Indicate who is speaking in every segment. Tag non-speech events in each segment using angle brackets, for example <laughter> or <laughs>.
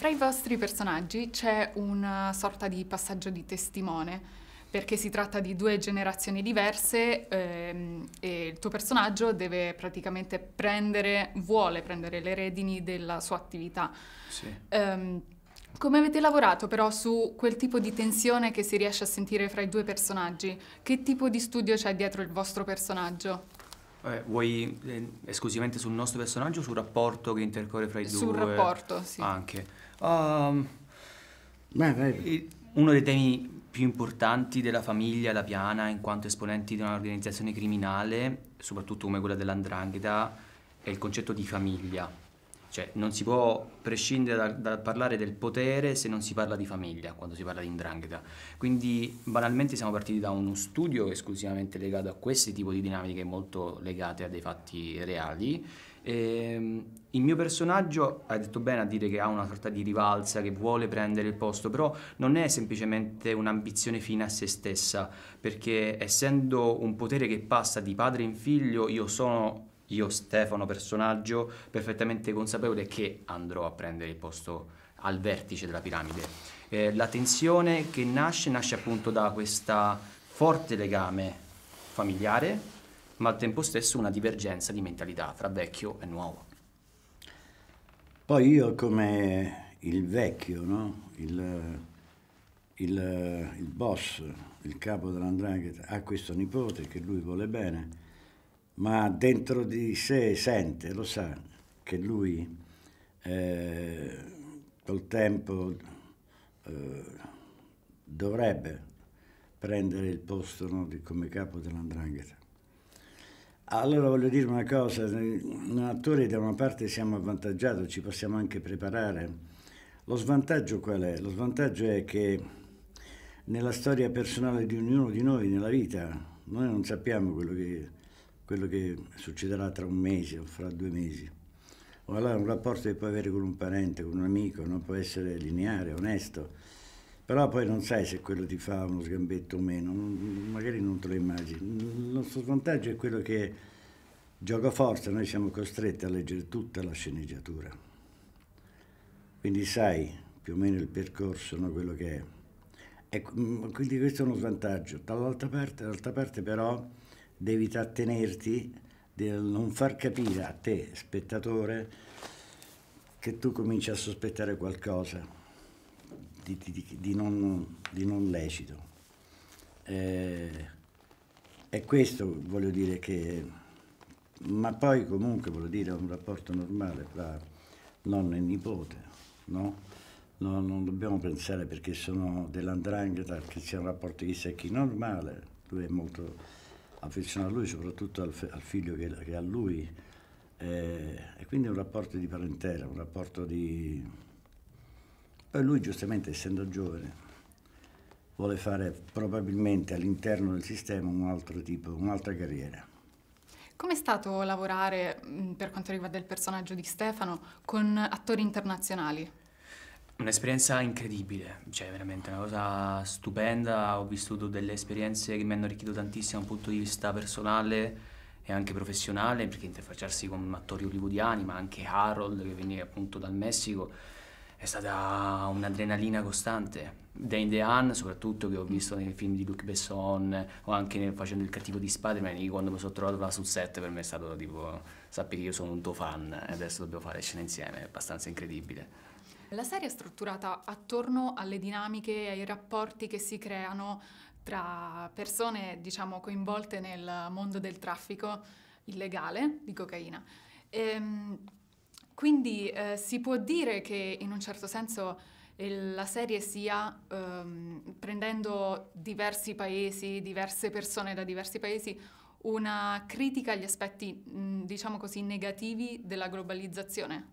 Speaker 1: Fra i vostri personaggi c'è una sorta di passaggio di testimone, perché si tratta di due generazioni diverse ehm, e il tuo personaggio deve praticamente prendere, vuole prendere le redini della sua attività. Sì. Um, come avete lavorato però su quel tipo di tensione che si riesce a sentire fra i due personaggi? Che tipo di studio c'è dietro il vostro personaggio?
Speaker 2: Eh, vuoi eh, esclusivamente sul nostro personaggio o sul rapporto che intercorre fra i sul due? Sul rapporto, sì. Anche. Um, Beh, uno dei temi più importanti della famiglia La Piana in quanto esponenti di un'organizzazione criminale, soprattutto come quella dell'andrangheta, è il concetto di famiglia. Cioè non si può prescindere dal da parlare del potere se non si parla di famiglia quando si parla di indrangheta. Quindi banalmente siamo partiti da uno studio esclusivamente legato a questo tipo di dinamiche molto legate a dei fatti reali e, ehm, il mio personaggio, ha detto bene a dire che ha una sorta di rivalsa, che vuole prendere il posto, però non è semplicemente un'ambizione fine a se stessa, perché essendo un potere che passa di padre in figlio, io sono io Stefano personaggio perfettamente consapevole che andrò a prendere il posto al vertice della piramide. Eh, la tensione che nasce nasce appunto da questo forte legame familiare ma al tempo stesso una divergenza di mentalità tra vecchio e nuovo.
Speaker 3: Poi io come il vecchio, no? il, il, il boss, il capo dell'andrangheta, ha questo nipote che lui vuole bene, ma dentro di sé sente, lo sa, che lui eh, col tempo eh, dovrebbe prendere il posto no, di, come capo dell'andrangheta. Allora voglio dire una cosa, noi attori da una parte siamo avvantaggiati, ci possiamo anche preparare. Lo svantaggio qual è? Lo svantaggio è che nella storia personale di ognuno di noi, nella vita, noi non sappiamo quello che, quello che succederà tra un mese o fra due mesi. O allora un rapporto che puoi avere con un parente, con un amico, non può essere lineare, onesto però poi non sai se quello ti fa uno sgambetto o meno, magari non te lo immagini. Il nostro svantaggio è quello che gioco forza, noi siamo costretti a leggere tutta la sceneggiatura, quindi sai più o meno il percorso, no, quello che è. E ecco, mm, quindi questo è uno svantaggio. Dall'altra parte, dall'altra parte però devi trattenerti, non far capire a te, spettatore, che tu cominci a sospettare qualcosa di, di, di, non, di non, lecito. Eh, è questo, voglio dire, che... Ma poi comunque, voglio dire, è un rapporto normale tra nonno e nipote, no? Non, non dobbiamo pensare perché sono dell'andrangheta che sia un rapporto chissà chi normale, lui è molto affezionato a lui, soprattutto al, al figlio che, che ha lui, eh, e quindi è un rapporto di parentela, un rapporto di, poi lui giustamente essendo giovane vuole fare probabilmente all'interno del sistema un altro tipo, un'altra carriera.
Speaker 1: Com'è stato lavorare mm, per quanto riguarda il personaggio di Stefano con attori internazionali?
Speaker 2: Un'esperienza incredibile, cioè veramente una cosa stupenda, ho vissuto delle esperienze che mi hanno arricchito tantissimo dal punto di vista personale e anche professionale, perché interfacciarsi con attori hollywoodiani, ma anche Harold che veniva appunto dal Messico, è stata un'adrenalina costante. Day in the Han, soprattutto che ho visto nei film di Luc Besson o anche nel, facendo il cattivo di Spider-Man, quando mi sono trovato là sul set per me è stato tipo sappi che io sono un tuo fan e adesso dobbiamo fare scene insieme, è abbastanza incredibile.
Speaker 1: La serie è strutturata attorno alle dinamiche ai rapporti che si creano tra persone, diciamo, coinvolte nel mondo del traffico illegale di cocaina. Ehm, quindi eh, si può dire che in un certo senso la serie sia, ehm, prendendo diversi paesi, diverse persone da diversi paesi, una critica agli aspetti, mh, mm, diciamo così, negativi della globalizzazione?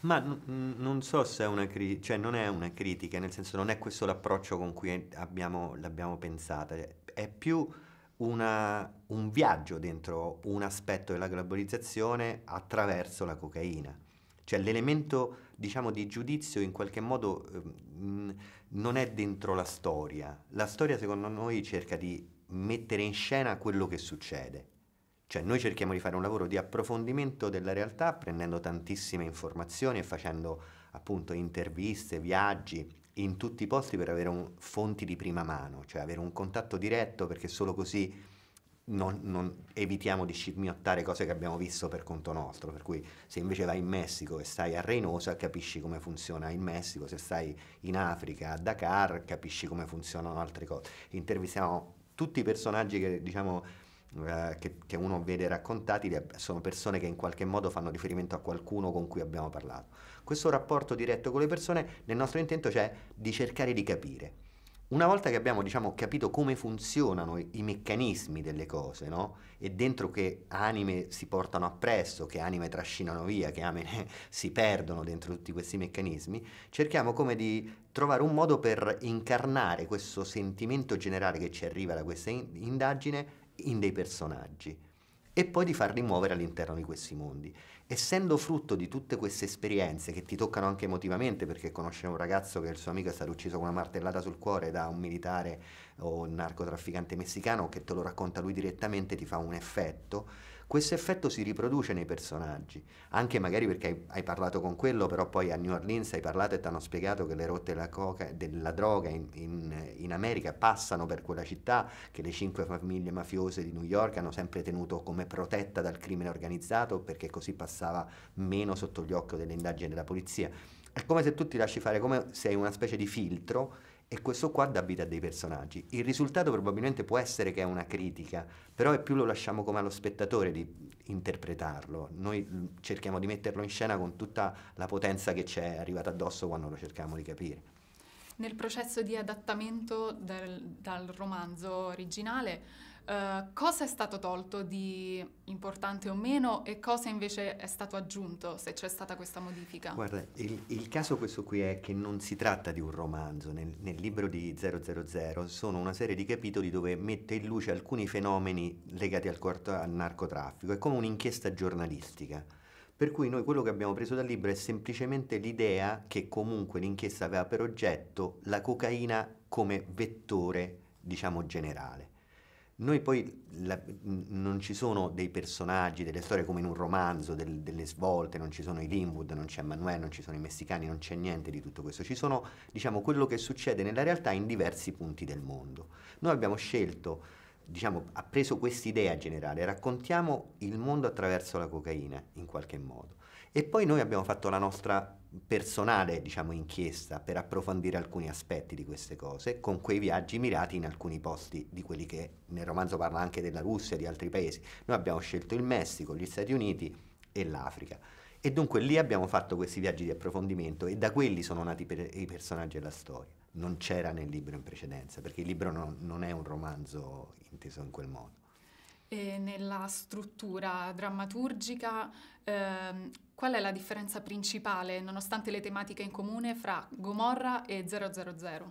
Speaker 4: Ma n- non so se è una critica, cioè non è una critica, nel senso non è questo l'approccio con cui abbiamo, l'abbiamo pensata, è più una, un viaggio dentro un aspetto della globalizzazione attraverso la cocaina. Cioè l'elemento diciamo, di giudizio in qualche modo mh, ehm, non è dentro la storia. La storia secondo noi cerca di mettere in scena quello che succede. Cioè noi cerchiamo di fare un lavoro di approfondimento della realtà prendendo tantissime informazioni e facendo appunto interviste, viaggi, in tutti i posti per avere un, fonti di prima mano, cioè avere un contatto diretto perché solo così non, non evitiamo di scimmiottare cose che abbiamo visto per conto nostro, per cui se invece vai in Messico e stai a Reynosa capisci come funziona il Messico, se stai in Africa, a Dakar capisci come funzionano altre cose. Intervistiamo tutti i personaggi che diciamo eh, che, che, uno vede raccontati sono persone che in qualche modo fanno riferimento a qualcuno con cui abbiamo parlato. Questo rapporto diretto con le persone nel nostro intento c'è cioè, di cercare di capire. Una volta che abbiamo diciamo, capito come funzionano i meccanismi delle cose, no? e dentro che anime si portano appresso, che anime trascinano via, che anime <laughs> si perdono dentro tutti questi meccanismi, cerchiamo come di trovare un modo per incarnare questo sentimento generale che ci arriva da questa indagine in dei personaggi e poi di farli muovere all'interno di questi mondi. Essendo frutto di tutte queste esperienze che ti toccano anche emotivamente, perché conoscere un ragazzo che il suo amico è stato ucciso con una martellata sul cuore da un militare o un narcotrafficante messicano che te lo racconta lui direttamente ti fa un effetto, questo effetto si riproduce nei personaggi, anche magari perché hai, hai, parlato con quello, però poi a New Orleans hai parlato e ti hanno spiegato che le rotte della, coca, della droga in, in, in, America passano per quella città che le cinque famiglie mafiose di New York hanno sempre tenuto come protetta dal crimine organizzato perché così passava meno sotto gli occhi delle indagini della polizia. È come se tu ti lasci fare come sei una specie di filtro e questo qua dà vita a dei personaggi. Il risultato probabilmente può essere che è una critica, però è più lo lasciamo come allo spettatore di interpretarlo. Noi mm, cerchiamo di metterlo in scena con tutta la potenza che ci è arrivata addosso quando lo cerchiamo di capire.
Speaker 1: Nel processo di adattamento del, dal romanzo originale eh, cosa è stato tolto di importante o meno e cosa invece è stato aggiunto se c'è stata questa modifica? Guarda,
Speaker 4: il, il, caso questo qui è che non si tratta di un romanzo, nel, nel, libro di 000 sono una serie di capitoli dove mette in luce alcuni fenomeni legati al, al narcotraffico, è come un'inchiesta giornalistica. Per cui noi quello che abbiamo preso dal libro è semplicemente l'idea che comunque l'inchiesta aveva per oggetto la cocaina come vettore, diciamo, generale. Noi poi la, non ci sono dei personaggi, delle storie come in un romanzo, del, delle svolte, non ci sono i Linwood, non c'è Manuel, non ci sono i messicani, non c'è niente di tutto questo. Ci sono, diciamo, quello che succede nella realtà in diversi punti del mondo. Noi abbiamo scelto, diciamo, ha preso quest'idea generale, raccontiamo il mondo attraverso la cocaina, in qualche modo. E poi noi abbiamo fatto la nostra personale diciamo, inchiesta per approfondire alcuni aspetti di queste cose con quei viaggi mirati in alcuni posti di quelli che nel romanzo parla anche della Russia e di altri paesi noi abbiamo scelto il Messico, gli Stati Uniti e l'Africa e dunque lì abbiamo fatto questi viaggi di approfondimento e da quelli sono nati per i personaggi e la storia non c'era nel libro in precedenza perché il libro non, non è un romanzo inteso in quel modo
Speaker 1: e nella struttura drammaturgica, ehm, qual è la differenza principale, nonostante le tematiche in comune, fra Gomorra e 000?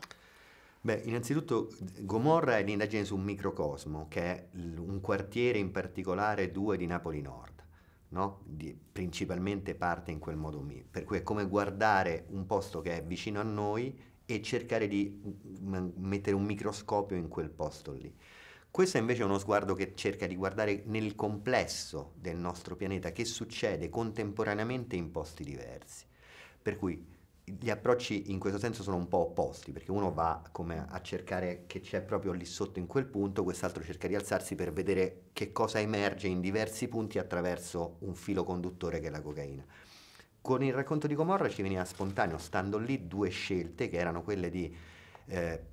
Speaker 4: Beh, innanzitutto Gomorra è l'indagine su un microcosmo, che è un quartiere in particolare, due di Napoli Nord. No? Di, principalmente parte in quel modo lì, per cui è come guardare un posto che è vicino a noi e cercare di mettere un microscopio in quel posto lì. Questo è invece uno sguardo che cerca di guardare nel complesso del nostro pianeta, che succede contemporaneamente in posti diversi. Per cui gli approcci in questo senso sono un po' opposti, perché uno va a cercare che c'è proprio lì sotto in quel punto, quest'altro cerca di alzarsi per vedere che cosa emerge in diversi punti attraverso un filo conduttore che è la cocaina. Con il racconto di Comorra ci veniva spontaneo, stando lì, due scelte che erano quelle di... Eh,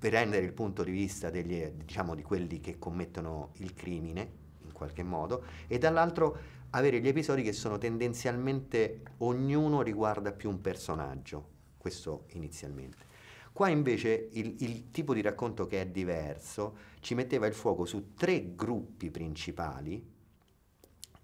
Speaker 4: per rendere il punto di vista degli, diciamo, di quelli che commettono il crimine, in qualche modo, e dall'altro avere gli episodi che sono tendenzialmente ognuno riguarda più un personaggio, questo inizialmente. Qua invece il, il, tipo di racconto che è diverso ci metteva il fuoco su tre gruppi principali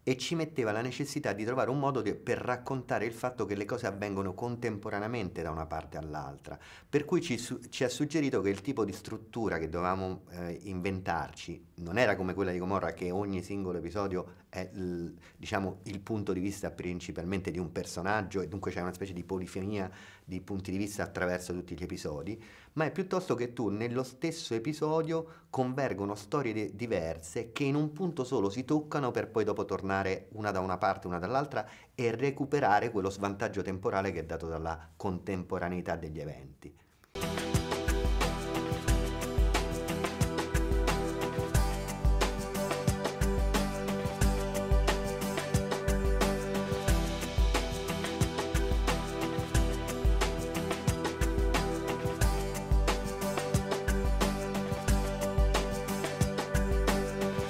Speaker 4: e ci metteva la necessità di trovare un modo de, per raccontare il fatto che le cose avvengono contemporaneamente da una parte all'altra, per cui ci, su, ci ha suggerito che il tipo di struttura che dovevamo eh, inventarci non era come quella di Gomorra che ogni singolo episodio è il, diciamo, il punto di vista principalmente di un personaggio e dunque c'è una specie di polifemia di punti di vista attraverso tutti gli episodi, ma è piuttosto che tu nello stesso episodio convergono storie de- diverse che in un punto solo si toccano per poi dopo tornare una da una parte, una dall'altra e recuperare quello svantaggio temporale che è dato dalla contemporaneità degli eventi.